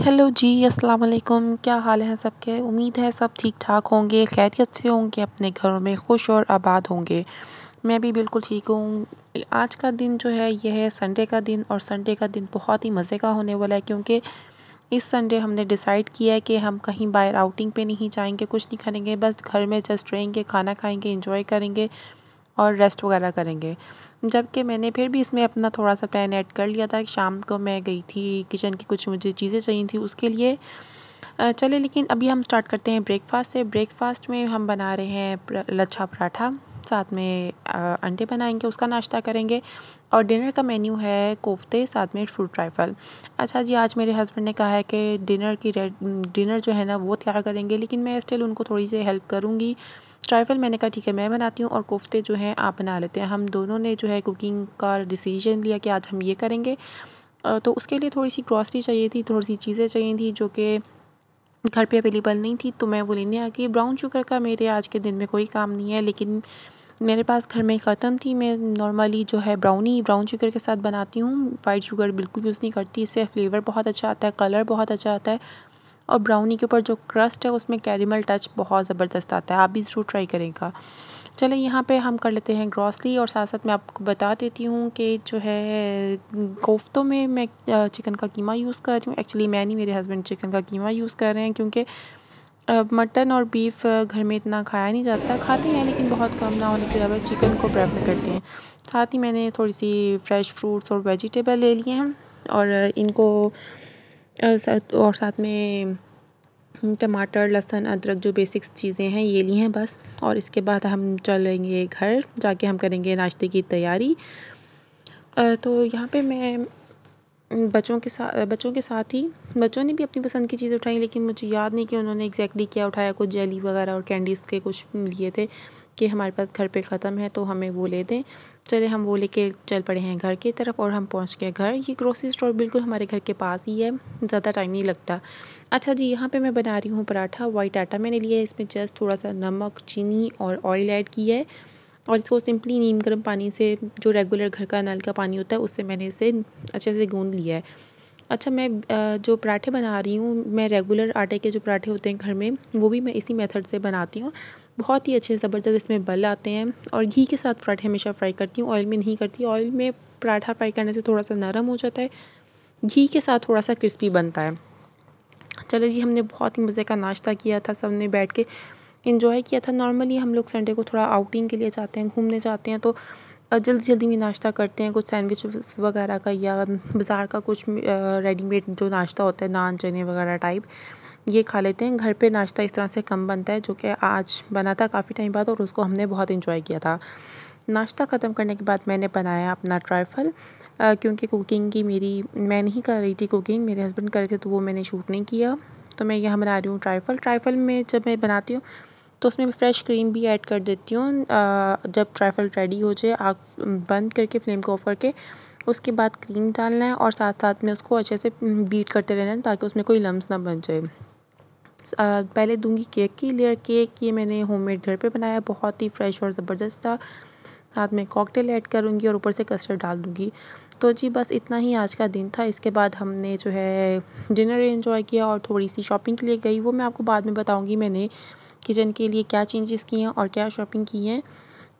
hello जी अस्सलाम वालेकुम क्या हाल है सबके उम्मीद है सब ठीक ठाक होंगे खैरियत से होंगे अपने घरों में खुश और आबाद होंगे मैं भी बिल्कुल ठीक हूँ आज का दिन जो है यह है संडे का दिन और संडे का दिन बहुत ही मज़े का होने वाला है क्योंकि इस संडे हमने डिसाइड किया है कि हम कहीं बाहर आउटिंग पे नहीं जाएंगे कुछ नहीं करेंगे बस घर में जस्ट रहेंगे खाना खाएंगे इंजॉय करेंगे और रेस्ट वगैरह करेंगे जबकि मैंने फिर भी इसमें अपना थोड़ा सा प्लान ऐड कर लिया था शाम को मैं गई थी किचन की कुछ मुझे चीज़ें चाहिए थी उसके लिए चले लेकिन अभी हम स्टार्ट करते हैं ब्रेकफास्ट से ब्रेकफास्ट में हम बना रहे हैं लच्छा पराठा साथ में अंडे बनाएंगे उसका नाश्ता करेंगे और डिनर का मेन्यू है कोफ्ते साथ में फ्रूट ट्राइफल अच्छा जी आज मेरे हस्बैंड ने कहा है कि डिनर की रेड डिनर जो है ना वो तैयार करेंगे लेकिन मैं स्टिल उनको थोड़ी सी हेल्प करूँगी ट्राइफल मैंने कहा ठीक है मैं बनाती हूँ और कोफ्ते जो हैं आप बना लेते हैं हम दोनों ने जो है कुकिंग का डिसीजन लिया कि आज हम ये करेंगे तो उसके लिए थोड़ी सी ग्रॉसरी चाहिए थी थोड़ी सी चीज़ें चाहिए थी जो कि घर पे अवेलेबल नहीं थी तो मैं वो लेने आ गई ब्राउन शुगर का मेरे आज के दिन में कोई काम नहीं है लेकिन मेरे पास घर में ख़त्म थी मैं नॉर्मली जो है ब्राउनी ब्राउन शुगर के साथ बनाती हूँ वाइट शुगर बिल्कुल यूज़ नहीं करती इससे फ्लेवर बहुत अच्छा आता है कलर बहुत अच्छा आता है और ब्राउनी के ऊपर जो क्रस्ट है उसमें कैरेमल टच बहुत ज़बरदस्त आता है आप भी ज़रूर ट्राई करेगा चलें यहाँ पे हम कर लेते हैं ग्रॉसली और साथ साथ मैं आपको बता देती हूँ कि जो है कोफ्तों में मैं चिकन का कीमा यूज़ कर रही हूँ एक्चुअली मैं नहीं मेरे हस्बैंड चिकन का कीमा यूज़ कर रहे हैं क्योंकि मटन और बीफ घर में इतना खाया नहीं जाता खाते हैं लेकिन बहुत कम ना होने के अलावा चिकन को प्रेफर करते हैं साथ ही मैंने थोड़ी सी फ्रेश फ्रूट्स और वेजिटेबल ले लिए हैं और इनको और साथ में हम्म, टमाटर लहसुन अदरक जो बेसिक्स चीज़ें हैं ये ली हैं बस और इसके बाद हम चलेंगे घर जाके हम करेंगे नाश्ते की तैयारी तो यहाँ पे मैं बच्चों के साथ बच्चों के साथ ही बच्चों ने भी अपनी पसंद की चीज़ें उठाई लेकिन मुझे याद नहीं कि उन्होंने एग्जैक्टली क्या उठाया कुछ जेली वगैरह और कैंडीज़ के कुछ लिए थे कि हमारे पास घर पे ख़त्म है तो हमें वो ले दें चले हम वो लेके चल पड़े हैं घर की तरफ और हम पहुंच गए घर ये ग्रोसरी स्टोर बिल्कुल हमारे घर के पास ही है ज़्यादा टाइम नहीं लगता अच्छा जी यहाँ पे मैं बना रही हूँ पराठा वाइट आटा मैंने लिया है इसमें जस्ट थोड़ा सा नमक चीनी और ऑयल ऐड की है और इसको सिंपली नीम गर्म पानी से जो रेगुलर घर का नल का पानी होता है उससे मैंने इसे अच्छे से गूँध लिया है अच्छा मैं जो पराठे बना रही हूँ मैं रेगुलर आटे के जो पराठे होते हैं घर में वो भी मैं इसी मेथड से बनाती हूँ बहुत ही अच्छे ज़बरदस्त इसमें बल आते हैं और घी के साथ पराठे हमेशा फ्राई करती हूँ ऑयल में नहीं करती ऑयल में पराठा फ्राई करने से थोड़ा सा नरम हो जाता है घी के साथ थोड़ा सा क्रिस्पी बनता है चलो जी हमने बहुत ही मज़े का नाश्ता किया था सब ने बैठ के इन्जॉय किया था नॉर्मली हम लोग संडे को थोड़ा आउटिंग के लिए जाते हैं घूमने जाते हैं तो जल्दी जल्दी में नाश्ता करते हैं कुछ सैंडविच वगैरह का या बाज़ार का कुछ रेडीमेड जो नाश्ता होता है नान चने वगैरह टाइप ये खा लेते हैं घर पे नाश्ता इस तरह से कम बनता है जो कि आज बना था काफ़ी टाइम बाद और उसको हमने बहुत इन्जॉय किया था नाश्ता ख़त्म करने के बाद मैंने बनाया अपना ट्राइफल क्योंकि कुकिंग की मेरी मैं नहीं कर रही थी कुकिंग मेरे हस्बैंड कर रहे थे तो वो मैंने शूट नहीं किया तो मैं यहाँ बना रही हूँ ट्राइफल ट्राइफल में जब मैं बनाती हूँ तो उसमें फ़्रेश क्रीम भी ऐड कर देती हूँ जब ट्राइफल रेडी हो जाए आग बंद करके फ्लेम को ऑफ़ करके उसके बाद क्रीम डालना है और साथ साथ में उसको अच्छे से बीट करते रहना है ताकि उसमें कोई लम्स ना बन जाए पहले दूंगी केक की लेयर केक ये मैंने होममेड घर पे बनाया बहुत ही फ्रेश और ज़बरदस्त था साथ में कॉकटेल ऐड करूँगी और ऊपर से कस्टर्ड डाल दूँगी तो जी बस इतना ही आज का दिन था इसके बाद हमने जो है डिनर इन्जॉय किया और थोड़ी सी शॉपिंग के लिए गई वो मैं आपको बाद में बताऊँगी मैंने किचन के लिए क्या चेंजेस किए हैं और क्या शॉपिंग की हैं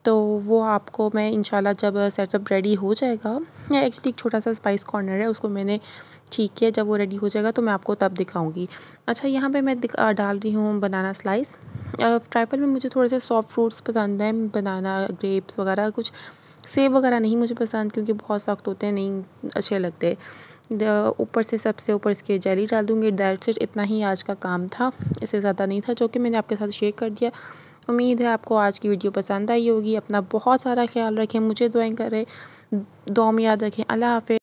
तो वो आपको मैं इंशाल्लाह जब सेटअप रेडी हो जाएगा या एक्चुअली एक छोटा सा स्पाइस कॉर्नर है उसको मैंने ठीक किया जब वो रेडी हो जाएगा तो मैं आपको तब दिखाऊंगी अच्छा यहाँ पे मैं डाल रही हूँ बनाना स्लाइस ट्राइफल में मुझे थोड़े से सॉफ्ट फ्रूट्स पसंद हैं बनाना ग्रेप्स वगैरह कुछ सेब वगैरह नहीं मुझे पसंद क्योंकि बहुत सख्त होते हैं नहीं अच्छे लगते ऊपर से सबसे ऊपर इसके जेली डाल दूँगी दैट्स सेट इतना ही आज का काम था इससे ज़्यादा नहीं था जो कि मैंने आपके साथ शेयर कर दिया उम्मीद है आपको आज की वीडियो पसंद आई होगी अपना बहुत सारा ख्याल रखें मुझे दुआएं करें दो में याद रखें अल्लाह हाफि